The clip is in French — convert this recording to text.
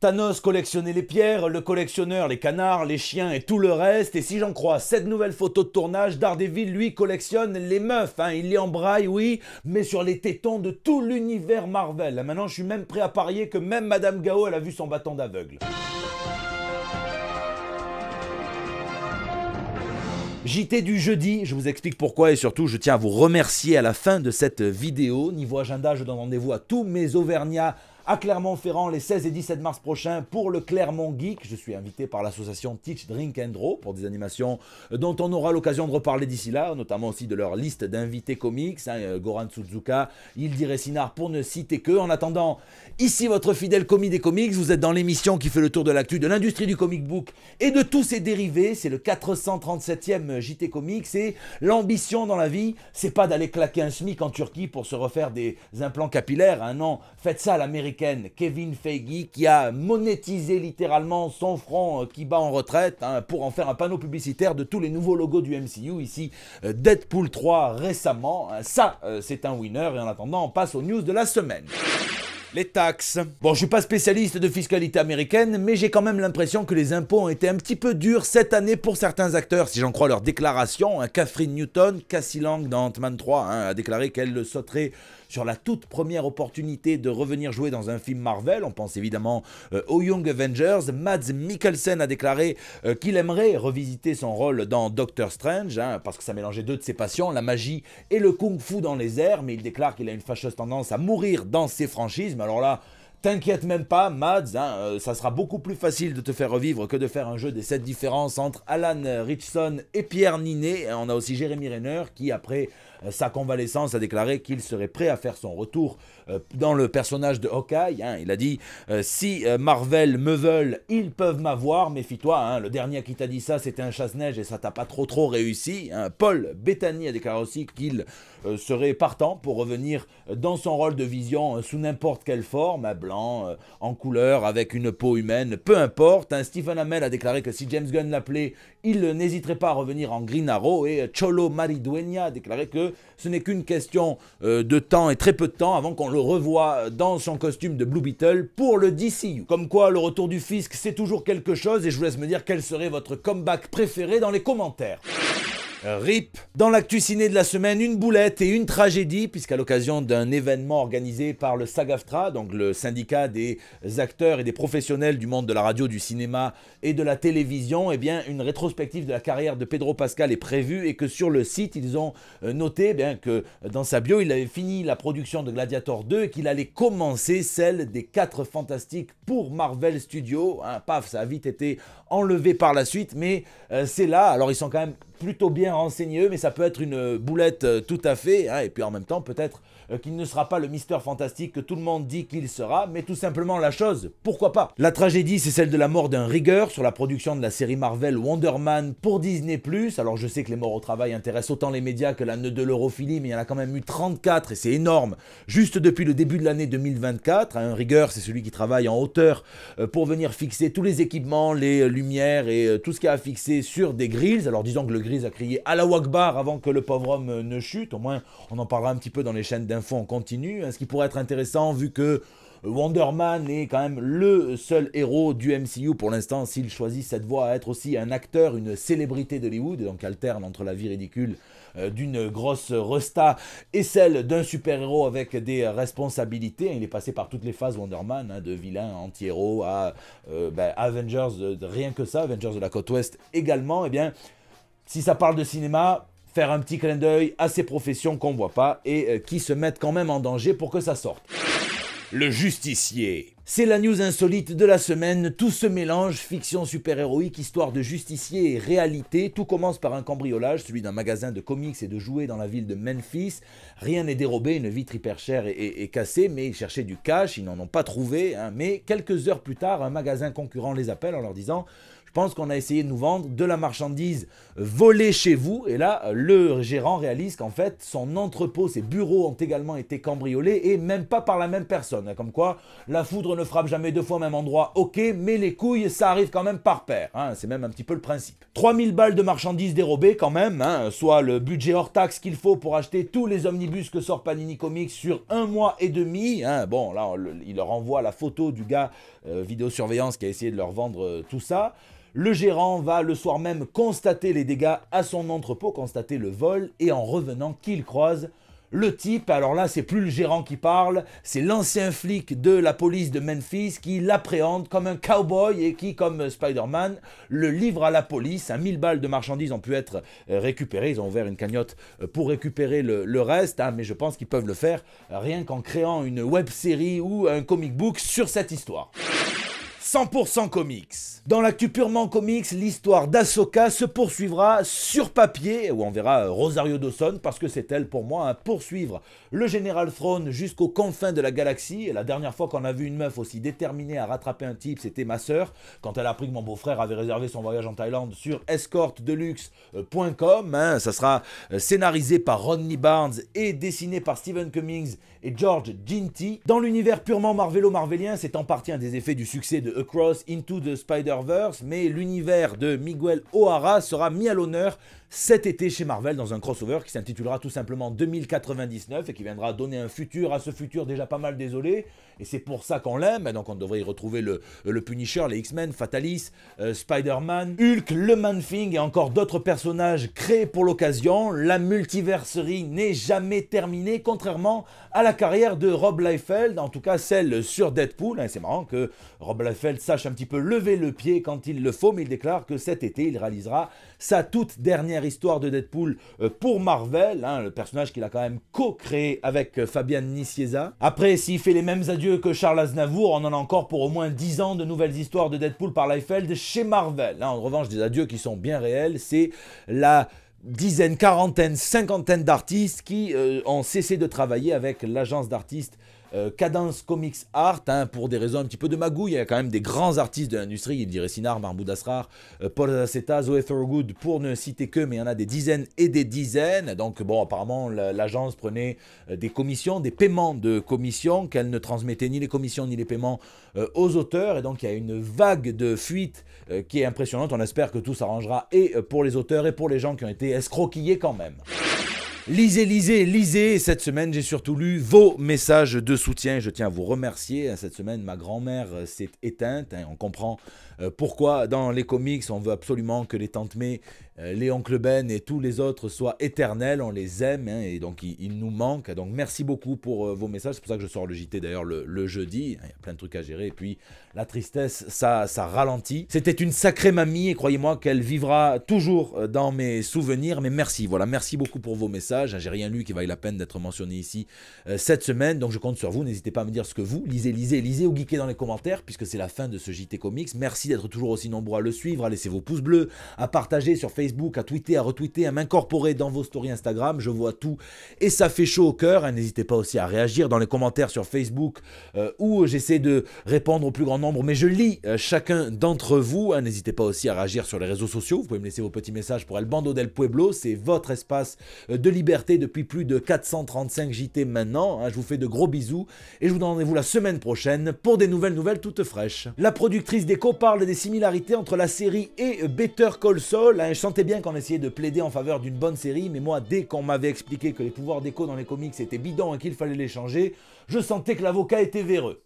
Thanos collectionnait les pierres, le collectionneur les canards, les chiens et tout le reste, et si j'en crois cette nouvelle photo de tournage, Daredevil lui collectionne les meufs, hein. il les embraille oui, mais sur les tétons de tout l'univers Marvel. Hein, maintenant je suis même prêt à parier que même Madame Gao elle a vu son bâton d'aveugle. JT du jeudi, je vous explique pourquoi et surtout je tiens à vous remercier à la fin de cette vidéo. Niveau agenda, je donne rendez-vous à tous mes Auvergnats à Clermont-Ferrand les 16 et 17 mars prochains pour le Clermont Geek. Je suis invité par l'association Teach, Drink and Draw pour des animations dont on aura l'occasion de reparler d'ici là, notamment aussi de leur liste d'invités comics, euh, Goran Suzuka, dirait Ressinar pour ne citer que. En attendant, ici votre fidèle commis des comics, vous êtes dans l'émission qui fait le tour de l'actu de l'industrie du comic book et de tous ses dérivés, c'est le 437e JT Comics et l'ambition dans la vie, c'est pas d'aller claquer un SMIC en Turquie pour se refaire des implants capillaires, hein. non, faites ça à l'Amérique Kevin Feige, qui a monétisé littéralement son front euh, qui bat en retraite hein, pour en faire un panneau publicitaire de tous les nouveaux logos du MCU, ici euh, Deadpool 3 récemment. Euh, ça, c'est un winner, et en attendant, on passe aux news de la semaine les taxes. Bon, je suis pas spécialiste de fiscalité américaine, mais j'ai quand même l'impression que les impôts ont été un petit peu durs cette année pour certains acteurs, si j'en crois leurs déclarations. Hein. Catherine Newton, Cassie Lang dans Ant-Man 3, hein, a déclaré qu'elle sauterait sur la toute première opportunité de revenir jouer dans un film Marvel. On pense évidemment euh, aux Young Avengers. Mads Mikkelsen a déclaré euh, qu'il aimerait revisiter son rôle dans Doctor Strange, hein, parce que ça mélangeait deux de ses passions, la magie et le kung-fu dans les airs, mais il déclare qu'il a une fâcheuse tendance à mourir dans ses franchises. Mais alors là, T'inquiète même pas, Mads, hein, euh, ça sera beaucoup plus facile de te faire revivre que de faire un jeu des 7 différences entre Alan Richson et Pierre Ninet. on a aussi Jérémy Renner qui, après euh, sa convalescence, a déclaré qu'il serait prêt à faire son retour euh, dans le personnage de Hawkeye. Hein. Il a dit Si Marvel me veulent, ils peuvent m'avoir, méfie-toi. Hein. Le dernier qui t'a dit ça, c'était un chasse-neige et ça t'a pas trop trop réussi. Paul Bettany a déclaré aussi qu'il serait partant pour revenir dans son rôle de vision sous n'importe quelle forme. Euh, en couleur, avec une peau humaine, peu importe. Un hein, Stephen Amell a déclaré que si James Gunn l'appelait, il n'hésiterait pas à revenir en Green Arrow. Et euh, Cholo Maridueña a déclaré que ce n'est qu'une question euh, de temps et très peu de temps avant qu'on le revoie dans son costume de Blue Beetle pour le DCU. Comme quoi, le retour du fisc, c'est toujours quelque chose et je vous laisse me dire quel serait votre comeback préféré dans les commentaires. RIP. Dans l'actu ciné de la semaine, une boulette et une tragédie, puisqu'à l'occasion d'un événement organisé par le SAGAFTRA, donc le syndicat des acteurs et des professionnels du monde de la radio, du cinéma et de la télévision, eh bien, une rétrospective de la carrière de Pedro Pascal est prévue et que sur le site, ils ont euh, noté eh bien, que euh, dans sa bio, il avait fini la production de Gladiator 2 et qu'il allait commencer celle des 4 fantastiques pour Marvel Studios. Hein, paf, ça a vite été enlevé par la suite, mais euh, c'est là. Alors, ils sont quand même plutôt bien renseigné mais ça peut être une euh, boulette euh, tout à fait. Hein, et puis en même temps, peut-être euh, qu'il ne sera pas le Mister Fantastique que tout le monde dit qu'il sera, mais tout simplement la chose, pourquoi pas La tragédie, c'est celle de la mort d'un rigueur sur la production de la série Marvel Wonder Man pour Disney+. Alors je sais que les morts au travail intéressent autant les médias que la nœud de l'europhilie, mais il y en a quand même eu 34 et c'est énorme. Juste depuis le début de l'année 2024, hein, un rigueur, c'est celui qui travaille en hauteur pour venir fixer tous les équipements, les lumières et tout ce qu'il y a à fixer sur des grilles. Alors disons que le a crié à la Wakbar avant que le pauvre homme euh, ne chute. Au moins, on en parlera un petit peu dans les chaînes d'infos en continu. Hein, ce qui pourrait être intéressant vu que euh, Wonder Man est quand même le seul héros du MCU pour l'instant s'il choisit cette voie à être aussi un acteur, une célébrité d'Hollywood, donc alterne entre la vie ridicule euh, d'une grosse resta et celle d'un super-héros avec des responsabilités. Il est passé par toutes les phases Wonder Man, hein, de vilain, anti-héros à ben, Avengers, rien que ça, Avengers de la côte ouest également. Eh bien, si ça parle de cinéma, faire un petit clin d'œil à ces professions qu'on voit pas et euh, qui se mettent quand même en danger pour que ça sorte. Le justicier. C'est la news insolite de la semaine, tout se mélange fiction super-héroïque, histoire de justicier et réalité, tout commence par un cambriolage, celui d'un magasin de comics et de jouets dans la ville de Memphis, rien n'est dérobé, une vitre hyper chère est, cassée, mais ils cherchaient du cash, ils n'en ont pas trouvé, hein. mais quelques heures plus tard, un magasin concurrent les appelle en leur disant je pense qu'on a essayé de nous vendre de la marchandise volée chez vous. Et là, le gérant réalise qu'en fait, son entrepôt, ses bureaux ont également été cambriolés et même pas par la même personne. Comme quoi, la foudre ne frappe jamais deux fois au même endroit, ok, mais les couilles, ça arrive quand même par paire. Hein. C'est même un petit peu le principe. 3000 balles de marchandises dérobées quand même, hein. soit le budget hors taxe qu'il faut pour acheter tous les omnibus que sort Panini Comics sur un mois et demi. Hein. Bon, là, il leur envoie la photo du gars euh, vidéo-surveillance qui a essayé de leur vendre euh, tout ça. Le gérant va le soir même constater les dégâts à son entrepôt, constater le vol, et en revenant qu'il croise le type, alors là c'est plus le gérant qui parle, c'est l'ancien flic de la police de Memphis qui l'appréhende comme un cowboy et qui, comme Spider-Man, le livre à la police. 1000 balles de marchandises ont pu être euh, récupérées, ils ont ouvert une cagnotte euh, pour récupérer le, reste, ah, mais je pense qu'ils peuvent le faire rien qu'en créant une web série ou un comic book sur cette histoire. 100% comics. Dans l'actu purement comics, l'histoire d'Asoka se poursuivra sur papier, où on verra euh, Rosario Dawson, parce que c'est elle pour moi, à poursuivre le Général Throne jusqu'aux confins de la galaxie. Et la dernière fois qu'on a vu une meuf aussi déterminée à rattraper un type, c'était ma sœur, quand elle a appris que mon beau-frère avait réservé son voyage en Thaïlande sur EscortDeluxe.com. Euh, hein, ça sera euh, scénarisé par Rodney Barnes et dessiné par Stephen Cummings et George Ginty. Dans l'univers purement marvelo-marvelien, c'est en partie un des effets du succès de cross Into the Spider-Verse, mais l'univers de Miguel O'Hara sera mis à l'honneur cet été chez Marvel dans un crossover qui s'intitulera tout simplement 2099 et qui viendra donner un futur à ce futur déjà pas mal désolé. Et c'est pour ça qu'on l'aime. Donc on devrait y retrouver le, Punisher, les X-Men, Fatalis, euh, Spider-Man, Hulk, le Man-Thing et encore d'autres personnages créés pour l'occasion. La multiverserie n'est jamais terminée, contrairement à la carrière de Rob Liefeld, en tout cas celle sur Deadpool. c'est marrant que Rob Liefeld sache un petit peu lever le pied quand il le faut, mais il déclare que cet été, il réalisera sa toute dernière histoire de Deadpool euh, pour Marvel, hein, le personnage qu'il a quand même co-créé avec euh, Fabian Nicieza. Après, s'il fait les mêmes adieux que Charles Aznavour, on en a encore pour au moins 10 ans de nouvelles histoires de Deadpool par Liefeld chez Marvel. Hein. en revanche, des adieux qui sont bien réels, c'est la dizaine, quarantaine, cinquantaine d'artistes qui euh, ont cessé de travailler avec l'agence d'artistes euh, Cadence Comics Art, hein, pour des raisons un petit peu de magouille, il y a quand même des grands artistes de l'industrie, il dirait Sinar, Mahmoud Asrar, euh, Paul Zaceta, Zoé pour ne citer que, mais il y en a des dizaines et des dizaines. Donc bon, apparemment l'agence prenait euh, des commissions, des paiements de commissions, qu'elle ne transmettait ni les commissions ni les paiements aux auteurs, et donc il y a une vague de fuite qui est impressionnante. On espère que tout s'arrangera et pour les auteurs et pour les gens qui ont été escroquillés quand même. Lisez, lisez, lisez. Cette semaine, j'ai surtout lu vos messages de soutien. Je tiens à vous remercier. Cette semaine, ma grand-mère euh, s'est éteinte. On comprend euh, pourquoi dans les comics, on veut absolument que les tantes May euh, les Oncle Ben et tous les autres soient éternels, on les aime hein, et donc il nous manque, Donc merci beaucoup pour euh, vos messages, c'est pour ça que je sors le JT d'ailleurs le, jeudi, il y a plein de trucs à gérer et puis la tristesse ça, ça ralentit. C'était une sacrée mamie et croyez-moi qu'elle vivra toujours euh, dans mes souvenirs, mais merci, voilà, merci beaucoup pour vos messages, j'ai rien lu qui vaille la peine d'être mentionné ici cette semaine, donc je compte sur vous, n'hésitez pas à me dire ce que vous, lisez, lisez, lisez ou geekez dans les commentaires puisque c'est la fin de ce JT Comics, merci d'être toujours aussi nombreux à le suivre, à laisser vos pouces bleus, à partager sur Facebook, à tweeter, à retweeter, à m'incorporer dans vos stories Instagram. Je vois tout et ça fait chaud au cœur. Hein, n'hésitez pas aussi à réagir dans les commentaires sur Facebook euh, où j'essaie de répondre au plus grand nombre, mais je lis euh, chacun d'entre vous. Hein, n'hésitez pas aussi à réagir sur les réseaux sociaux. Vous pouvez me laisser vos petits messages pour El Bando del Pueblo. C'est votre espace euh, de liberté depuis plus de 435 JT maintenant. Hein. Je vous fais de gros bisous et je vous donne rendez-vous la semaine prochaine pour des nouvelles nouvelles toutes fraîches. La productrice d'Echo parle des similarités entre la série et Better Call Saul. je sentais bien qu'on essayait de plaider en faveur d'une bonne série, mais moi, dès qu'on m'avait expliqué que les pouvoirs d'écho dans les comics étaient bidons et qu'il fallait les changer, je sentais que l'avocat était véreux.